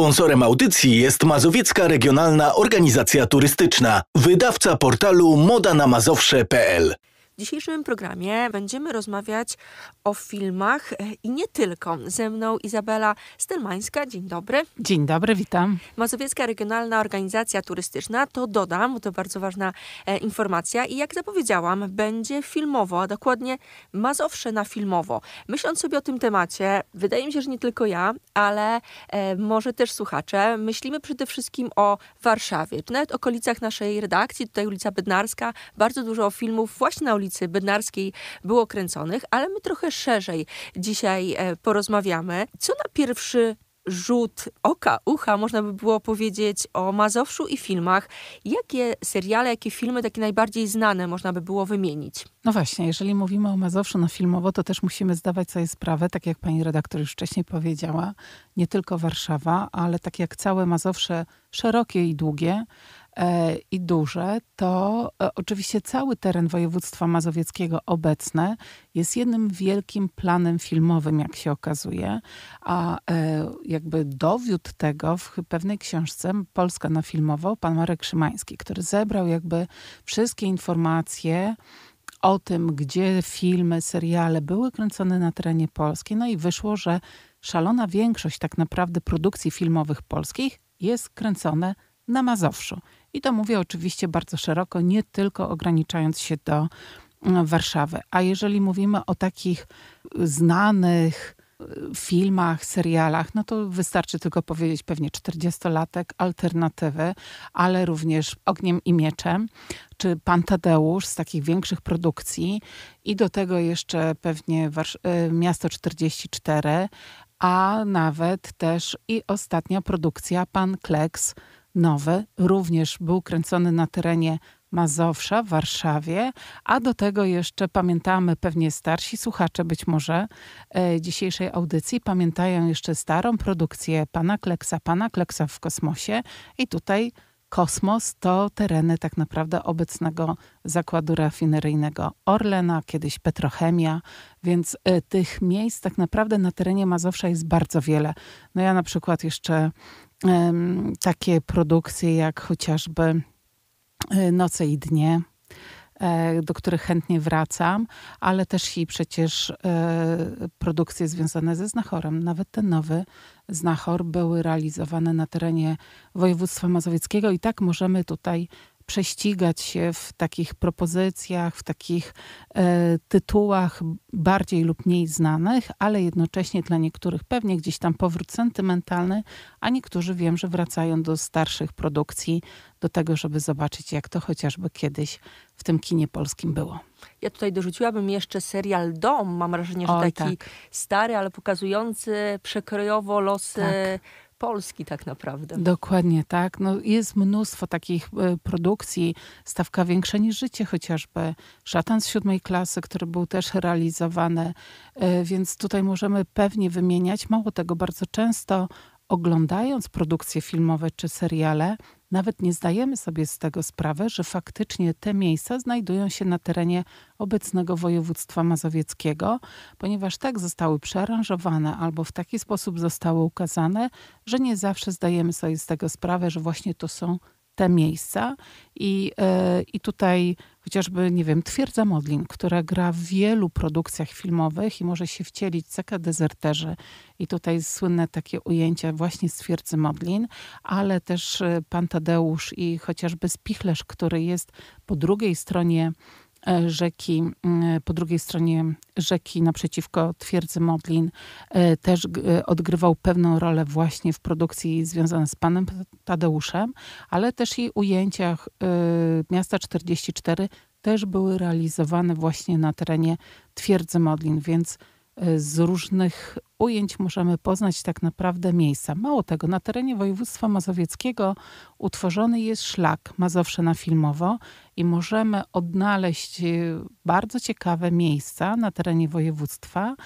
Sponsorem audycji jest Mazowiecka Regionalna Organizacja Turystyczna, wydawca portalu modanamazowsze.pl. W dzisiejszym programie będziemy rozmawiać o filmach e, i nie tylko. Ze mną Izabela Stelmańska. Dzień dobry. Dzień dobry, witam. Mazowiecka Regionalna Organizacja Turystyczna, to dodam, bo to bardzo ważna e, informacja i jak zapowiedziałam, będzie filmowo, a dokładnie Mazowsze na filmowo. Myśląc sobie o tym temacie, wydaje mi się, że nie tylko ja, ale e, może też słuchacze, myślimy przede wszystkim o Warszawie, czy nawet okolicach naszej redakcji, tutaj ulica Bednarska, bardzo dużo filmów właśnie na ulicy ulicy Bednarskiej było kręconych, ale my trochę szerzej dzisiaj e, porozmawiamy. Co na pierwszy rzut oka, ucha, można by było powiedzieć o Mazowszu i filmach. Jakie seriale, jakie filmy takie najbardziej znane można by było wymienić? No właśnie, jeżeli mówimy o Mazowszu no filmowo, to też musimy zdawać sobie sprawę, tak jak pani redaktor już wcześniej powiedziała, nie tylko Warszawa, ale tak jak całe Mazowsze szerokie i długie, E, i duże, to e, oczywiście cały teren województwa mazowieckiego obecne jest jednym wielkim planem filmowym, jak się okazuje, a e, jakby dowiódł tego w pewnej książce Polska na filmowo pan Marek Szymański, który zebrał jakby wszystkie informacje o tym, gdzie filmy, seriale były kręcone na terenie Polski. No i wyszło, że szalona większość tak naprawdę produkcji filmowych polskich jest kręcone na Mazowszu. I to mówię oczywiście bardzo szeroko, nie tylko ograniczając się do mm, Warszawy. A jeżeli mówimy o takich y, znanych y, filmach, serialach, no to wystarczy tylko powiedzieć pewnie 40-latek, alternatywy, ale również Ogniem i Mieczem, czy Pan Tadeusz z takich większych produkcji i do tego jeszcze pewnie Wars y, Miasto 44, a nawet też i ostatnia produkcja Pan Kleks nowy również był kręcony na terenie Mazowsza w Warszawie, a do tego jeszcze pamiętamy pewnie starsi słuchacze być może e, dzisiejszej audycji, pamiętają jeszcze starą produkcję pana Kleksa, pana Kleksa w kosmosie i tutaj kosmos to tereny tak naprawdę obecnego zakładu rafineryjnego Orlena, kiedyś Petrochemia, więc e, tych miejsc tak naprawdę na terenie Mazowsza jest bardzo wiele. No ja na przykład jeszcze takie produkcje jak chociażby e, Noce i Dnie, e, do których chętnie wracam, ale też i przecież e, produkcje związane ze Znachorem. Nawet ten nowy Znachor były realizowane na terenie województwa mazowieckiego i tak możemy tutaj prześcigać się w takich propozycjach, w takich e, tytułach bardziej lub mniej znanych, ale jednocześnie dla niektórych pewnie gdzieś tam powrót sentymentalny, a niektórzy wiem, że wracają do starszych produkcji, do tego, żeby zobaczyć, jak to chociażby kiedyś w tym kinie polskim było. Ja tutaj dorzuciłabym jeszcze serial Dom. Mam wrażenie, że taki tak. stary, ale pokazujący przekrojowo losy tak Polski tak naprawdę. Dokładnie tak. No, jest mnóstwo takich e, produkcji. Stawka większa niż życie chociażby. Szatan z siódmej klasy, który był też realizowany. E, więc tutaj możemy pewnie wymieniać. Mało tego, bardzo często oglądając produkcje filmowe czy seriale, nawet nie zdajemy sobie z tego sprawy, że faktycznie te miejsca znajdują się na terenie obecnego województwa mazowieckiego, ponieważ tak zostały przearanżowane albo w taki sposób zostały ukazane, że nie zawsze zdajemy sobie z tego sprawę, że właśnie to są te miejsca. I, e, I tutaj chociażby, nie wiem, Twierdza Modlin, która gra w wielu produkcjach filmowych i może się wcielić ceka dezerterzy. I tutaj słynne takie ujęcia właśnie z Twierdzy Modlin, ale też e, Pan Tadeusz i chociażby Spichlerz, który jest po drugiej stronie E, rzeki, mm, po drugiej stronie rzeki naprzeciwko twierdzy Modlin e, też e, odgrywał pewną rolę właśnie w produkcji związanej z panem Tadeuszem, ale też i ujęciach miasta 44 też były realizowane właśnie na terenie twierdzy Modlin, więc Y, z różnych ujęć możemy poznać tak naprawdę miejsca. Mało tego, na terenie województwa mazowieckiego utworzony jest szlak Mazowsze na Filmowo i możemy odnaleźć y, bardzo ciekawe miejsca na terenie województwa,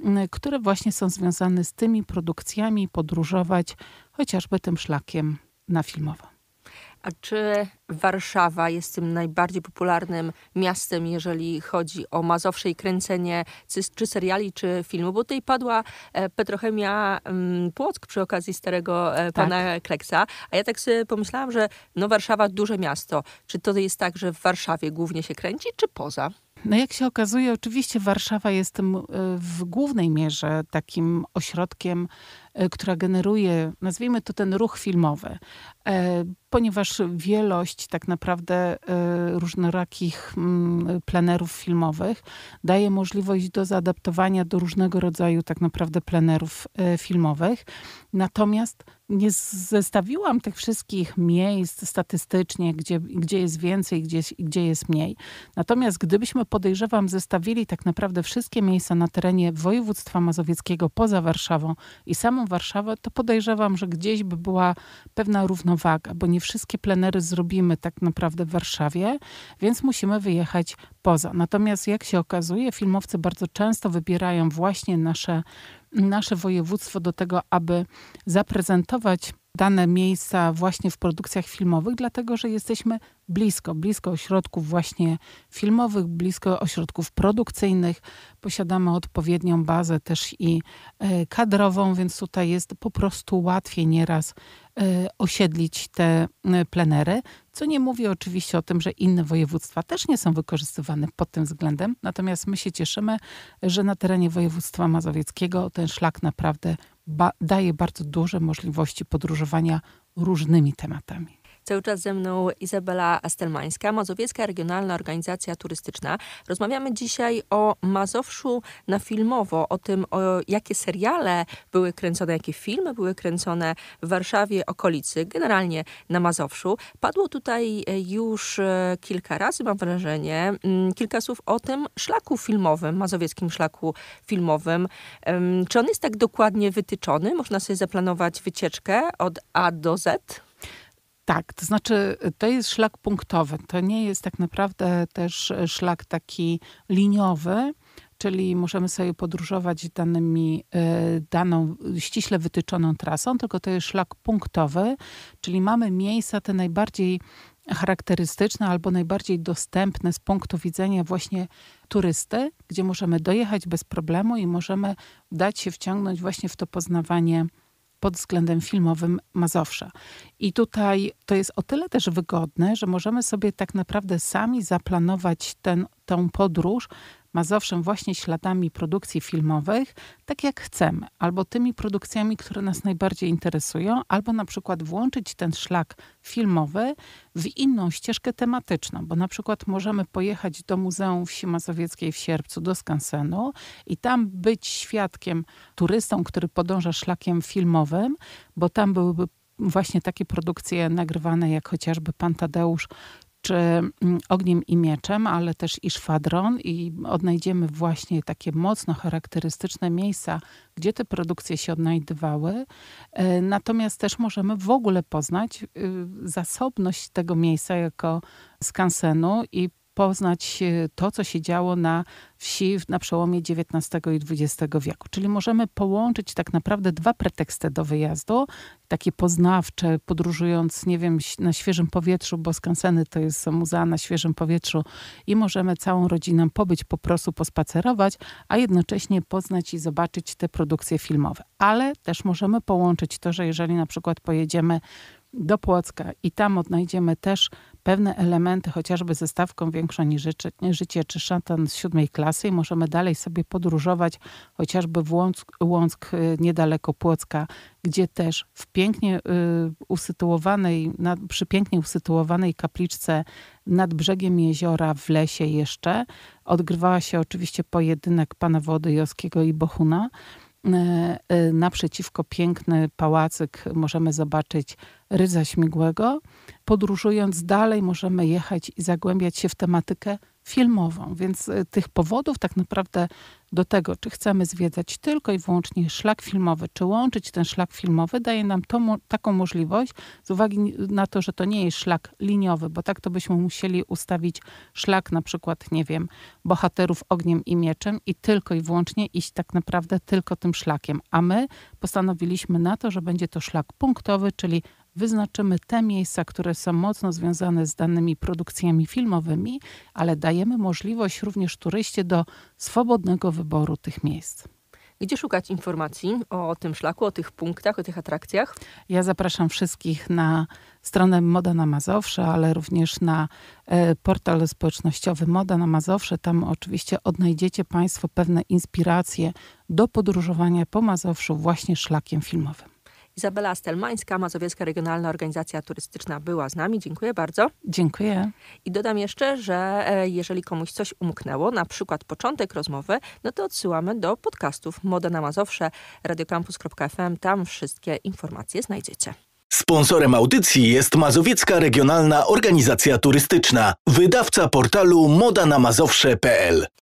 y, które właśnie są związane z tymi produkcjami, podróżować chociażby tym szlakiem na Filmowo. A czy Warszawa jest tym najbardziej popularnym miastem, jeżeli chodzi o Mazowsze i kręcenie czy seriali, czy filmu? Bo tutaj padła e, Petrochemia mm, Płock przy okazji starego e, tak. pana Kleksa, a ja tak sobie pomyślałam, że no Warszawa duże miasto. Czy to jest tak, że w Warszawie głównie się kręci, czy poza? No jak się okazuje, oczywiście Warszawa jest e, w głównej mierze takim ośrodkiem, e, która generuje, nazwijmy to ten ruch filmowy, e, ponieważ wielość tak naprawdę różnorakich plenerów filmowych daje możliwość do zaadaptowania do różnego rodzaju tak naprawdę plenerów filmowych. Natomiast nie zestawiłam tych wszystkich miejsc statystycznie, gdzie, gdzie jest więcej gdzie, gdzie jest mniej. Natomiast gdybyśmy, podejrzewam, zestawili tak naprawdę wszystkie miejsca na terenie województwa mazowieckiego poza Warszawą i samą Warszawę, to podejrzewam, że gdzieś by była pewna równowaga, bo nie wszystkie plenery zrobimy tak naprawdę w Warszawie, więc musimy wyjechać poza. Natomiast jak się okazuje, filmowcy bardzo często wybierają właśnie nasze nasze województwo do tego, aby zaprezentować dane miejsca właśnie w produkcjach filmowych, dlatego że jesteśmy blisko, blisko ośrodków właśnie filmowych, blisko ośrodków produkcyjnych. Posiadamy odpowiednią bazę też i e, kadrową, więc tutaj jest po prostu łatwiej nieraz Y, osiedlić te y, plenery, co nie mówi oczywiście o tym, że inne województwa też nie są wykorzystywane pod tym względem. Natomiast my się cieszymy, że na terenie województwa mazowieckiego ten szlak naprawdę ba daje bardzo duże możliwości podróżowania różnymi tematami. Cały czas ze mną Izabela Astelmańska, Mazowiecka Regionalna Organizacja Turystyczna. Rozmawiamy dzisiaj o Mazowszu na filmowo, o tym, o jakie seriale były kręcone, jakie filmy były kręcone w Warszawie, okolicy, generalnie na Mazowszu. Padło tutaj e, już e, kilka razy, mam wrażenie, mm, kilka słów o tym szlaku filmowym, mazowieckim szlaku filmowym. Czy on jest tak dokładnie wytyczony? Można sobie zaplanować wycieczkę od A do Z? Tak, to znaczy to jest szlak punktowy. To nie jest tak naprawdę też szlak taki liniowy, czyli możemy sobie podróżować danymi, y, daną ściśle wytyczoną trasą, tylko to jest szlak punktowy, czyli mamy miejsca te najbardziej charakterystyczne albo najbardziej dostępne z punktu widzenia właśnie turysty, gdzie możemy dojechać bez problemu i możemy dać się wciągnąć właśnie w to poznawanie pod względem filmowym Mazowsza. I tutaj to jest o tyle też wygodne, że możemy sobie tak naprawdę sami zaplanować ten, tę podróż Mazowszem właśnie śladami produkcji filmowych, tak jak chcemy, albo tymi produkcjami, które nas najbardziej interesują, albo na przykład włączyć ten szlak filmowy w inną ścieżkę tematyczną, bo na przykład możemy pojechać do Muzeum Wsi Mazowieckiej w sierpcu, do Skansenu i tam być świadkiem, turystą, który podąża szlakiem filmowym, bo tam byłyby właśnie takie produkcje nagrywane jak chociażby Pan Tadeusz czy mm, Ogniem i Mieczem, ale też i Szwadron i odnajdziemy właśnie takie mocno charakterystyczne miejsca, gdzie te produkcje się odnajdywały. E, natomiast też możemy w ogóle poznać y, zasobność tego miejsca jako skansenu i poznać e, to, co się działo na wsi na przełomie XIX i XX wieku. Czyli możemy połączyć tak naprawdę dwa preteksty do wyjazdu. Takie poznawcze, podróżując, nie wiem, na świeżym powietrzu, bo skanseny to jest muzea na świeżym powietrzu i możemy całą rodziną pobyć, po prostu pospacerować, a jednocześnie poznać i zobaczyć te produkcje filmowe. Ale też możemy połączyć to, że jeżeli na przykład pojedziemy do Płocka i tam odnajdziemy też pewne elementy, chociażby ze stawką większą niż życie czy szatan z siódmej klasy i możemy dalej sobie podróżować chociażby w Łąck, Łąck y, niedaleko Płocka, gdzie też w pięknie y, usytuowanej, na, przy pięknie usytuowanej kapliczce nad brzegiem jeziora w lesie jeszcze odgrywała się oczywiście pojedynek pana Wody Joskiego i Bohuna. E, e, naprzeciwko piękny pałacyk możemy zobaczyć Rydza Śmigłego. Podróżując dalej możemy jechać i zagłębiać się w tematykę filmową. Więc e, tych powodów tak naprawdę do tego, czy chcemy zwiedzać tylko i wyłącznie szlak filmowy, czy łączyć ten szlak filmowy, daje nam to, taką możliwość z uwagi na to, że to nie jest szlak liniowy, bo tak to byśmy musieli ustawić szlak na przykład, nie wiem, bohaterów ogniem i mieczem i tylko i wyłącznie iść tak naprawdę tylko tym szlakiem. A my postanowiliśmy na to, że będzie to szlak punktowy, czyli wyznaczymy te miejsca, które są mocno związane z danymi produkcjami filmowymi, ale dajemy możliwość również turyście do swobodnego wyboru tych miejsc. Gdzie szukać informacji o tym szlaku, o tych punktach, o tych atrakcjach? Ja zapraszam wszystkich na stronę Moda na Mazowsze, ale również na e, portal społecznościowy Moda na Mazowsze. Tam oczywiście odnajdziecie Państwo pewne inspiracje do podróżowania po Mazowszu właśnie szlakiem filmowym. Izabela Stelmańska, Mazowiecka Regionalna Organizacja Turystyczna była z nami. Dziękuję bardzo. Dziękuję. I dodam jeszcze, że e, jeżeli komuś coś umknęło, na przykład początek rozmowy, no to odsyłamy do podcastów Moda na Mazowsze, radiocampus.fm. Tam wszystkie informacje znajdziecie. Sponsorem audycji jest Mazowiecka Regionalna Organizacja Turystyczna, wydawca portalu modanamazowsze.pl.